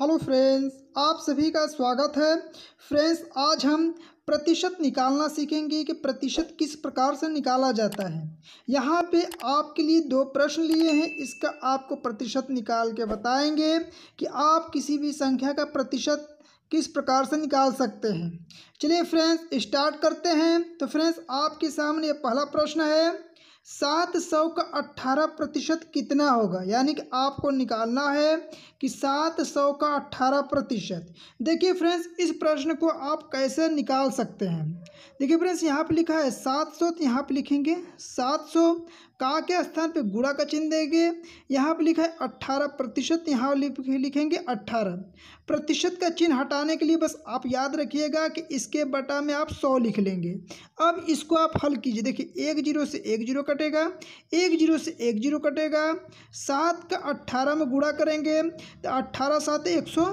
hello friends आप सभी का स्वागत है फ्रेंड्स आज हम प्रतिशत निकालना सीखेंगे कि प्रतिशत किस प्रकार से निकाला जाता है यहाँ पे आपके लिए दो प्रश्न लिए हैं इसका आपको प्रतिशत निकाल के बताएंगे कि आप किसी भी संख्या का प्रतिशत किस प्रकार से निकाल सकते हैं चलिए फ्रेंड्स स्टार्ट करते हैं तो फ्रेंड्स आपके सामने पहला प्रश्न है सात सौ का अट्ठारह प्रतिशत कितना होगा यानी कि आपको निकालना है कि सात सौ का अट्ठारह प्रतिशत देखिए फ्रेंड्स इस प्रश्न को आप कैसे निकाल सकते हैं देखिए फ्रेंड्स यहाँ पे लिखा है सात सौ तो यहाँ पे लिखेंगे सात सौ का के स्थान पे गुड़ा का चिन्ह देंगे यहाँ पे लिखा है अट्ठारह प्रतिशत यहाँ लिखेंगे अट्ठारह प्रतिशत का चिन्ह हटाने के लिए बस आप याद रखिएगा कि इसके बटा में आप सौ लिख लेंगे अब इसको आप हल कीजिए देखिए एक जीरो से एक जीरो कटेगा एक जीरो से एक जीरो कटेगा सात का अट्ठारह में गुड़ा करेंगे तो अट्ठारह सात एक सौ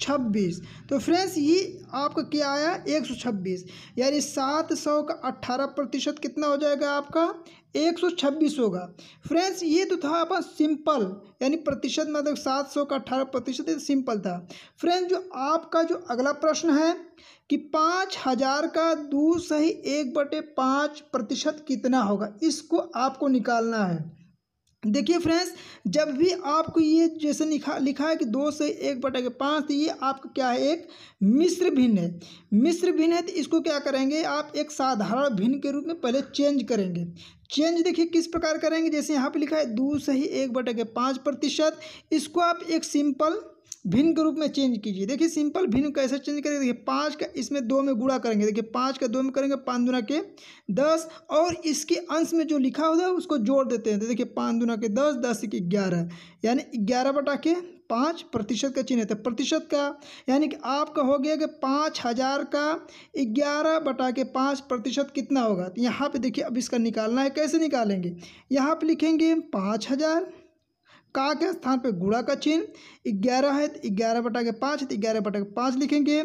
छब्बीस तो फ्रेंड्स ये आपका क्या आया एक सौ छब्बीस यानी सात सौ का अट्ठारह प्रतिशत कितना हो जाएगा आपका एक सौ छब्बीस होगा फ्रेंड्स ये तो था अपन सिंपल यानी प्रतिशत मतलब सात सौ का अट्ठारह प्रतिशत सिंपल था फ्रेंड्स जो आपका जो अगला प्रश्न है कि पाँच हजार का दो सही एक बटे पाँच प्रतिशत कितना होगा इसको आपको निकालना है देखिए फ्रेंड्स जब भी आपको ये जैसे लिखा लिखा है कि दो से एक बटा के पाँच तो ये आपका क्या है एक मिश्र भिन्न है मिश्र भिन्न है तो इसको क्या करेंगे आप एक साधारण भिन्न के रूप में पहले चेंज करेंगे चेंज देखिए किस प्रकार करेंगे जैसे यहाँ पे लिखा है दो से ही एक बटा के पाँच प्रतिशत इसको आप एक सिंपल भिन्न के रूप में चेंज कीजिए देखिए सिंपल भिन्न कैसे चेंज करेंगे देखिए पाँच का इसमें दो में गुड़ा करेंगे देखिए पाँच का दो में करेंगे पाँच दुना के दस और इसके अंश में जो लिखा होता है उसको जोड़ देते हैं तो देखिए पाँच दुना के दस दस के ग्यारह यानी ग्यारह बटा के पाँच प्रतिशत का चिन्ह है तो प्रतिशत का यानी कि आपका हो गया कि पाँच हज़ार का ग्यारह बटा के पाँच प्रतिशत कितना होगा तो यहाँ पे देखिए अब इसका निकालना है कैसे निकालेंगे यहाँ पे लिखेंगे पाँच हज़ार का के स्थान पर गुड़ा का चिन्ह ग्यारह है तो ग्यारह बटा के पाँच है तो ग्यारह बटा के पाँच लिखेंगे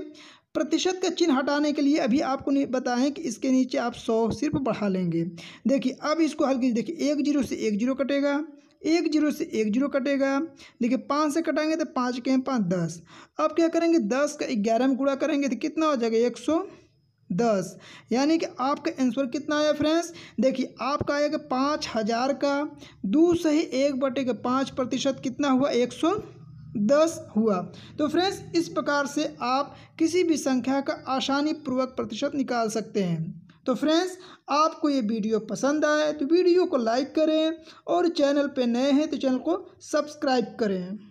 प्रतिशत का चिन्ह हटाने के लिए अभी आपको बताएं कि इसके नीचे आप सौ सिर्फ बढ़ा लेंगे देखिए अब इसको हल कीजिए देखिए एक जीरो से एक जीरो कटेगा एक जीरो से एक जीरो कटेगा देखिए पाँच से कटाएंगे तो पाँच के पाँच दस अब क्या करेंगे दस का ग्यारह में गुड़ा करेंगे तो कितना हो जाएगा एक सौ दस यानी कि आपका आंसर कितना आया फ्रेंड्स देखिए आपका आएगा पाँच हज़ार का दो सही एक बटे के पाँच प्रतिशत कितना हुआ एक सौ दस हुआ तो फ्रेंड्स इस प्रकार से आप किसी भी संख्या का आसानी पूर्वक प्रतिशत निकाल सकते हैं तो फ्रेंड्स आपको ये वीडियो पसंद आए तो वीडियो को लाइक करें और चैनल पे नए हैं तो चैनल को सब्सक्राइब करें